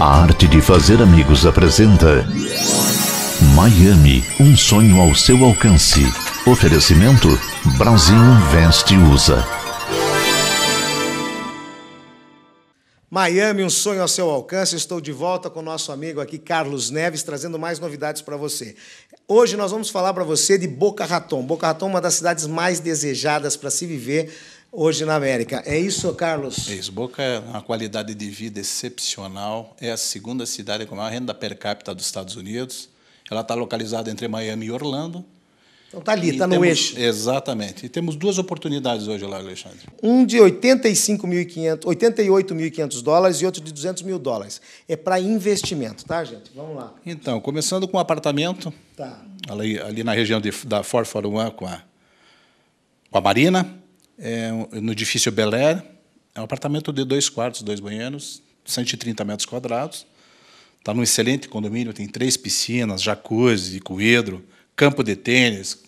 A Arte de Fazer Amigos apresenta Miami, um sonho ao seu alcance. Oferecimento Brasil Veste Usa. Miami, um sonho ao seu alcance. Estou de volta com o nosso amigo aqui, Carlos Neves, trazendo mais novidades para você. Hoje nós vamos falar para você de Boca Raton. Boca Raton é uma das cidades mais desejadas para se viver hoje na América. É isso, Carlos? É isso. Boca é uma qualidade de vida excepcional. É a segunda cidade com a maior renda per capita dos Estados Unidos. Ela está localizada entre Miami e Orlando. Então está ali, está no eixo. Exatamente. E temos duas oportunidades hoje lá, Alexandre. Um de 88.500 dólares e outro de 200 mil dólares. É para investimento, tá, gente? Vamos lá. Então, começando com um apartamento. Tá. Ali, ali na região de, da Fort Fort com a, com a Marina é, no edifício Bel Air. É um apartamento de dois quartos, dois banheiros, 130 metros quadrados. Está num excelente condomínio, tem três piscinas, jacuzzi, coedro, campo de tênis,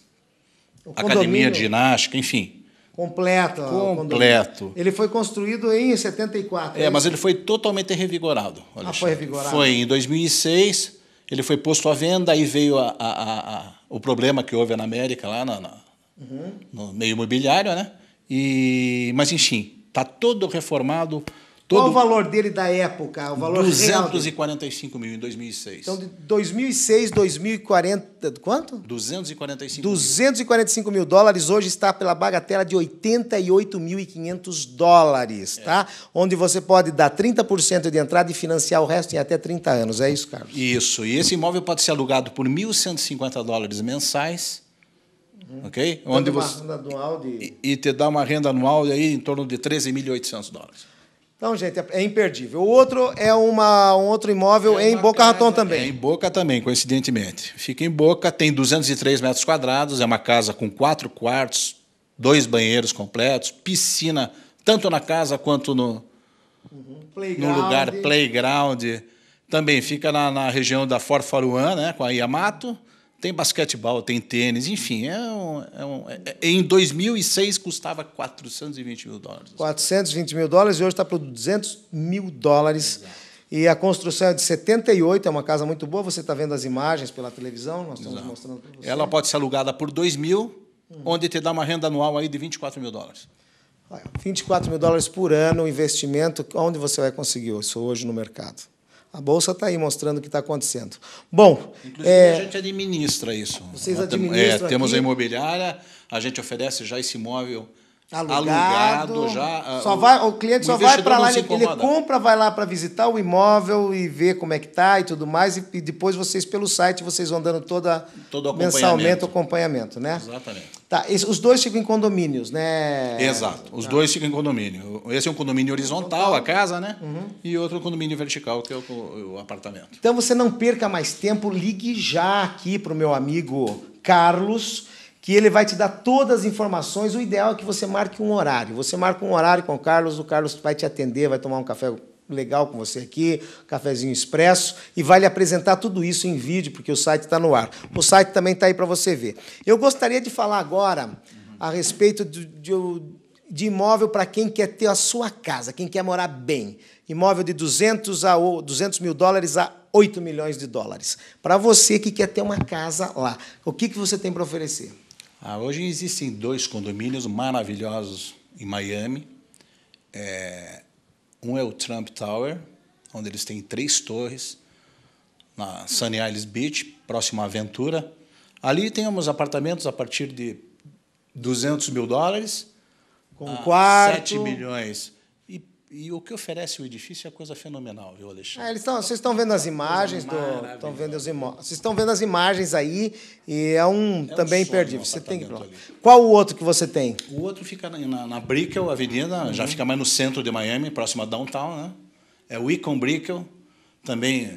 academia de ginástica, enfim. completo. Completo. Ele foi construído em 74. É, é mas ele foi totalmente revigorado. Ah, Alexandre. Ah, foi revigorado. Foi em 2006, ele foi posto à venda, aí veio a, a, a, o problema que houve na América, lá na, na, uhum. no meio imobiliário, né? E, mas enfim, está todo reformado. Todo Qual o valor dele da época? O valor 245 real? mil em 2006. Então, de 2006, 2040, quanto? 245 245 mil, mil dólares. Hoje está pela bagatela de 88.500 dólares, é. tá? Onde você pode dar 30% de entrada e financiar o resto em até 30 anos. É isso, Carlos? Isso. E esse imóvel pode ser alugado por 1.150 dólares mensais Uhum. ok? Onde você, uma renda anual de... e, te dá uma renda anual aí em torno de 13.800 dólares. Então, gente, é, é imperdível. O outro é uma, um outro imóvel é em Boca casa, Raton também. É em Boca também, coincidentemente. Fica em Boca, tem 203 metros quadrados, é uma casa com quatro quartos, dois banheiros completos, piscina, tanto na casa quanto no, uhum. no lugar playground. Também fica na, na região da Fort né, com a Yamato. Tem basquetebol, tem tênis, enfim. É um, é um, é, é em 2006 custava 420 mil dólares. 420 mil dólares e hoje está para 200 mil dólares. Exato. E a construção é de 78, é uma casa muito boa. Você está vendo as imagens pela televisão, nós estamos Exato. mostrando para você. Ela pode ser alugada por 2 mil, uhum. onde te dá uma renda anual aí de 24 mil dólares. 24 mil dólares por ano, investimento, onde você vai conseguir isso hoje no mercado? A Bolsa está aí mostrando o que está acontecendo. Bom. Inclusive, é... a gente administra isso. Vocês é, administram. É, temos aqui... a imobiliária, a gente oferece já esse imóvel Tá alugado, alugado já. Ah, só vai, o cliente o só vai para lá, ele, compra, vai lá para visitar o imóvel e ver como é que tá e tudo mais. E, e depois vocês, pelo site, vocês vão dando toda Todo acompanhamento. mensalmente acompanhamento, né? Exatamente. Tá, os dois ficam em condomínios, né? Exato, os tá. dois ficam em condomínio. Esse é um condomínio horizontal, a casa, né? Uhum. E outro condomínio vertical, que é o, o apartamento. Então você não perca mais tempo, ligue já aqui para o meu amigo Carlos que ele vai te dar todas as informações. O ideal é que você marque um horário. Você marca um horário com o Carlos, o Carlos vai te atender, vai tomar um café legal com você aqui, cafezinho expresso, e vai lhe apresentar tudo isso em vídeo, porque o site está no ar. O site também está aí para você ver. Eu gostaria de falar agora a respeito de, de, de imóvel para quem quer ter a sua casa, quem quer morar bem. Imóvel de 200, a, 200 mil dólares a 8 milhões de dólares. Para você que quer ter uma casa lá, o que, que você tem para oferecer? Ah, hoje existem dois condomínios maravilhosos em Miami. É, um é o Trump Tower, onde eles têm três torres, na Sunny Isles Beach, próximo à Aventura. Ali temos apartamentos a partir de 200 mil dólares. Com ah, quarto. 7 milhões. E o que oferece o edifício é coisa fenomenal, viu, Alexandre? É, eles tão, vocês estão vendo as imagens do, estão vendo os imóveis. Vocês estão vendo as imagens aí e é um é também um imperdível. Você tem que Qual o outro que você tem? O outro fica na, na, na Brickell Avenida, uhum. já fica mais no centro de Miami, próximo a downtown, né? É o Icon Brickell, também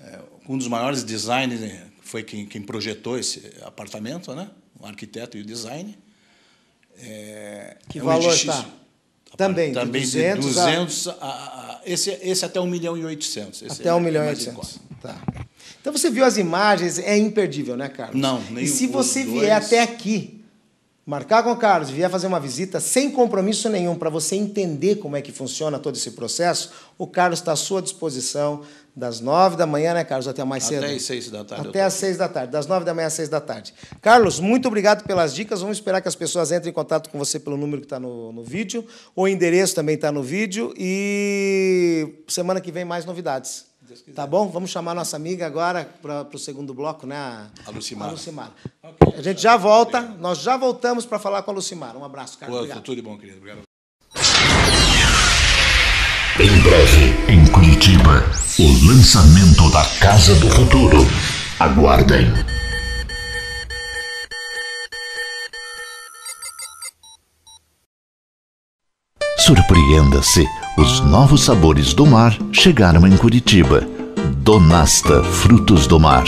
é, um dos maiores designers, né, foi quem, quem projetou esse apartamento, né? O arquiteto e o design. É, que é valor um também, também de 200, de 200 a... A, a... esse, esse até 1 milhão e 800. Esse até é, 1 milhão e 800, tá. Então você viu as imagens, é imperdível, né, Carlos? Não, nem E se você dois... vier até aqui, marcar com o Carlos, vier fazer uma visita sem compromisso nenhum para você entender como é que funciona todo esse processo, o Carlos está à sua disposição das nove da manhã, né, Carlos? Até mais cedo. Até às seis da tarde. Até às seis da tarde, das nove da manhã às seis da tarde. Carlos, muito obrigado pelas dicas. Vamos esperar que as pessoas entrem em contato com você pelo número que está no, no vídeo. O endereço também está no vídeo. E semana que vem mais novidades. Deus quiser. Tá bom? Vamos chamar nossa amiga agora para o segundo bloco, né? A, a Lucimar. A, Lucimar. Okay, a gente já volta, obrigado. nós já voltamos para falar com a Lucimar. Um abraço, cara. Boa, obrigado. Tudo de bom, querido. Obrigado. Em breve, em Curitiba, o lançamento da Casa do Futuro. Aguardem. Surpreenda-se! Os novos sabores do mar chegaram em Curitiba. Donasta Frutos do Mar.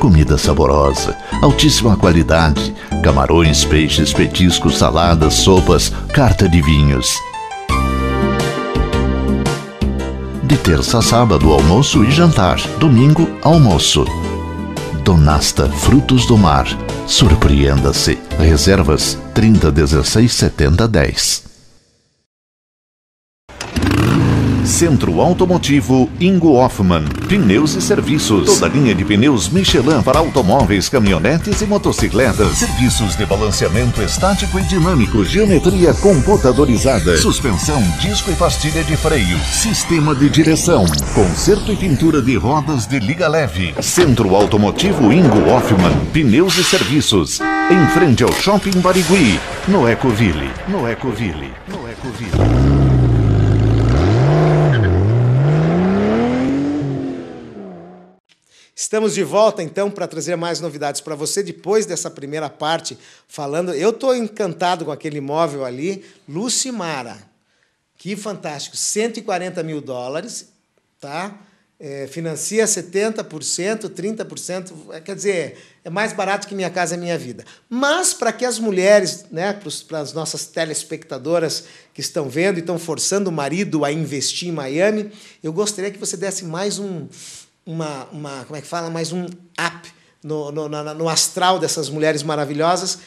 Comida saborosa, altíssima qualidade, camarões, peixes, petiscos, saladas, sopas, carta de vinhos. De terça a sábado, almoço e jantar. Domingo, almoço. Donasta Frutos do Mar. Surpreenda-se. Reservas 30167010 Centro Automotivo Ingo Hoffman. Pneus e serviços. Toda linha de pneus Michelin para automóveis, caminhonetes e motocicletas. Serviços de balanceamento estático e dinâmico. Geometria computadorizada. Suspensão, disco e pastilha de freio. Sistema de direção. Conserto e pintura de rodas de liga leve. Centro Automotivo Ingo Hoffman. Pneus e serviços. Em frente ao Shopping Barigui. No Ecoville. No Ecoville. No Ecoville. Estamos de volta então para trazer mais novidades para você depois dessa primeira parte falando. Eu estou encantado com aquele imóvel ali, Lucimara. Que fantástico, 140 mil dólares, tá? É, financia 70%, 30%, é, quer dizer, é mais barato que Minha Casa é Minha Vida. Mas para que as mulheres, né, para as nossas telespectadoras que estão vendo e estão forçando o marido a investir em Miami, eu gostaria que você desse mais um, uma, uma como é que fala, mais um app no, no, no astral dessas mulheres maravilhosas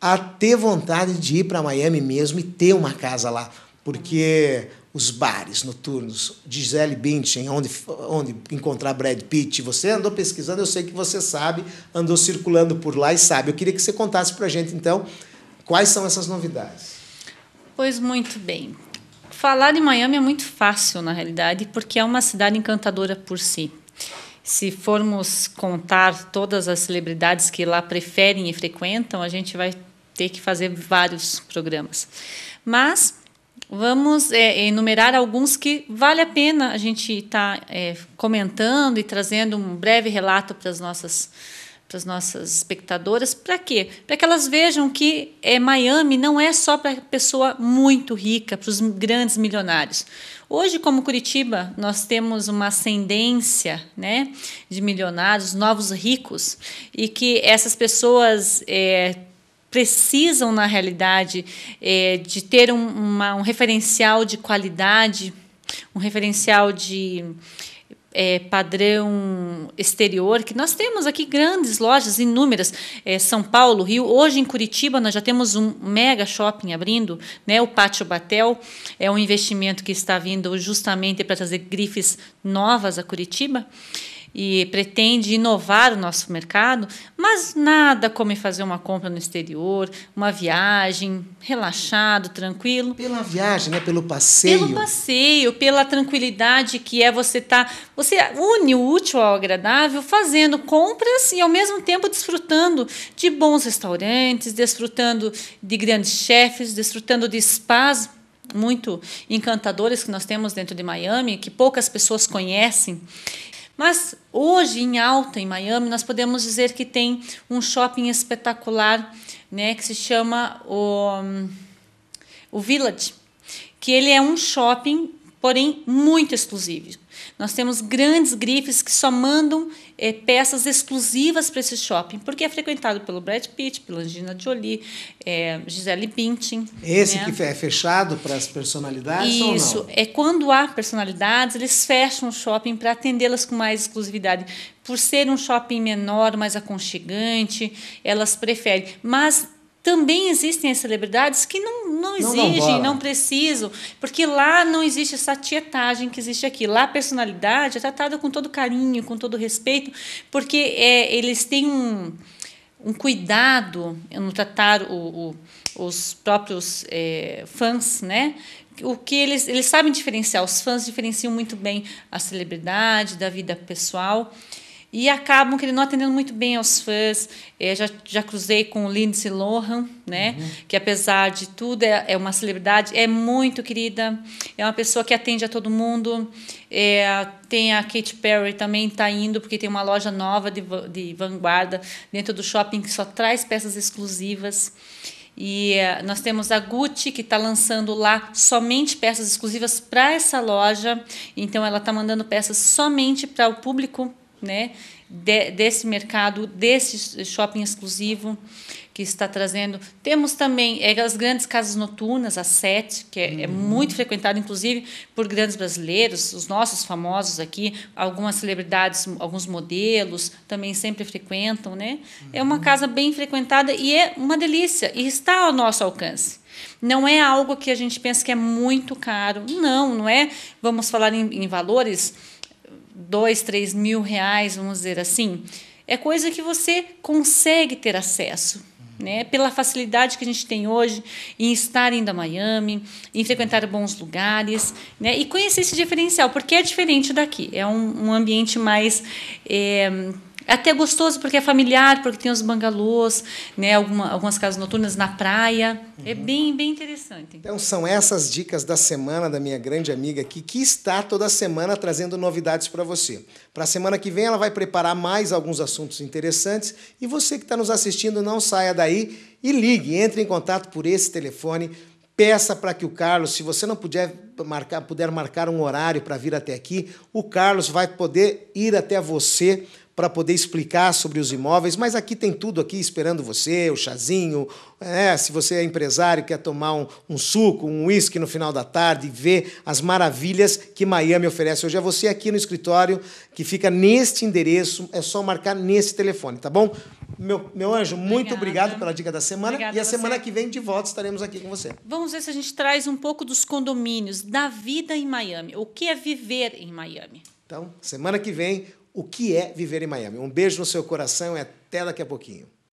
a ter vontade de ir para Miami mesmo e ter uma casa lá, porque os bares noturnos, Gisele Bündchen, onde, onde encontrar Brad Pitt. Você andou pesquisando, eu sei que você sabe, andou circulando por lá e sabe. Eu queria que você contasse para a gente, então, quais são essas novidades. Pois muito bem. Falar de Miami é muito fácil, na realidade, porque é uma cidade encantadora por si. Se formos contar todas as celebridades que lá preferem e frequentam, a gente vai ter que fazer vários programas. Mas vamos é, enumerar alguns que vale a pena a gente estar tá, é, comentando e trazendo um breve relato para as nossas para as nossas espectadoras, para quê? Para que elas vejam que é, Miami não é só para pessoa muito rica, para os grandes milionários. Hoje, como Curitiba, nós temos uma ascendência né, de milionários, novos ricos, e que essas pessoas é, precisam, na realidade, é, de ter um, uma, um referencial de qualidade, um referencial de é, padrão exterior, que nós temos aqui grandes lojas, inúmeras, é, São Paulo, Rio. Hoje em Curitiba nós já temos um mega shopping abrindo, né, o Pátio Batel. É um investimento que está vindo justamente para trazer grifes novas a Curitiba e pretende inovar o nosso mercado, mas nada como fazer uma compra no exterior, uma viagem, relaxado, tranquilo. Pela viagem, né? pelo passeio. Pelo passeio, pela tranquilidade que é você estar. Tá, você une o útil ao agradável fazendo compras e ao mesmo tempo desfrutando de bons restaurantes, desfrutando de grandes chefes, desfrutando de spas muito encantadores que nós temos dentro de Miami, que poucas pessoas conhecem. Mas hoje, em alta, em Miami, nós podemos dizer que tem um shopping espetacular né, que se chama o, hum, o Village, que ele é um shopping porém muito exclusivo. Nós temos grandes grifes que só mandam é, peças exclusivas para esse shopping, porque é frequentado pelo Brad Pitt, pela Angelina Jolie, é, Gisele Bündchen. Esse né? que é fechado para as personalidades Isso, ou não? é quando há personalidades, eles fecham o shopping para atendê-las com mais exclusividade. Por ser um shopping menor, mais aconchegante, elas preferem. Mas também existem as celebridades que não não exige, não, não preciso, porque lá não existe essa tietagem que existe aqui. Lá a personalidade é tratada com todo carinho, com todo respeito, porque é, eles têm um, um cuidado no tratar o, o, os próprios é, fãs, né? o que eles, eles sabem diferenciar, os fãs diferenciam muito bem a celebridade da vida pessoal e acabam que ele não atendendo muito bem aos fãs. eu é, já, já cruzei com o Lindsay Lohan, né? Uhum. Que apesar de tudo é, é, uma celebridade, é muito querida, é uma pessoa que atende a todo mundo. É, tem a Katy Perry também está indo porque tem uma loja nova de, de vanguarda dentro do shopping que só traz peças exclusivas. E é, nós temos a Gucci que está lançando lá somente peças exclusivas para essa loja. Então ela está mandando peças somente para o público né, de, desse mercado, desse shopping exclusivo que está trazendo. Temos também é, as grandes casas noturnas, a Sete que é, é uhum. é, muito frequentada, inclusive, por grandes brasileiros, os nossos famosos aqui, algumas celebridades, alguns modelos também sempre frequentam. Né? Uhum. É uma uhum. casa bem frequentada e é uma delícia, e está ao nosso alcance. Não é algo que a gente pensa que é muito caro. Não, não é. Vamos falar em, em valores dois, três mil reais, vamos dizer assim, é coisa que você consegue ter acesso. Né, pela facilidade que a gente tem hoje em estar indo a Miami, em frequentar bons lugares, né, e conhecer esse diferencial, porque é diferente daqui, é um, um ambiente mais é, é até gostoso porque é familiar, porque tem os bangalôs, né, alguma, algumas casas noturnas na praia. É uhum. É bem, bem interessante. Então, são essas dicas da semana da minha grande amiga aqui, que está toda semana trazendo novidades para você. Para a semana que vem, ela vai preparar mais alguns assuntos interessantes. E você que está nos assistindo, não saia daí e ligue, entre em contato por esse telefone peça para que o Carlos, se você não puder marcar, puder marcar um horário para vir até aqui, o Carlos vai poder ir até você para poder explicar sobre os imóveis, mas aqui tem tudo aqui esperando você, o chazinho, é, se você é empresário quer tomar um, um suco, um uísque no final da tarde e ver as maravilhas que Miami oferece hoje a é você aqui no escritório que fica neste endereço, é só marcar nesse telefone, tá bom? Meu, meu anjo, Obrigada. muito obrigado pela dica da semana Obrigada e a você. semana que vem de volta estaremos aqui com você. Vamos ver se a gente traz um pouco dos condomínios, da vida em Miami, o que é viver em Miami. Então, semana que vem o que é viver em Miami. Um beijo no seu coração e até daqui a pouquinho.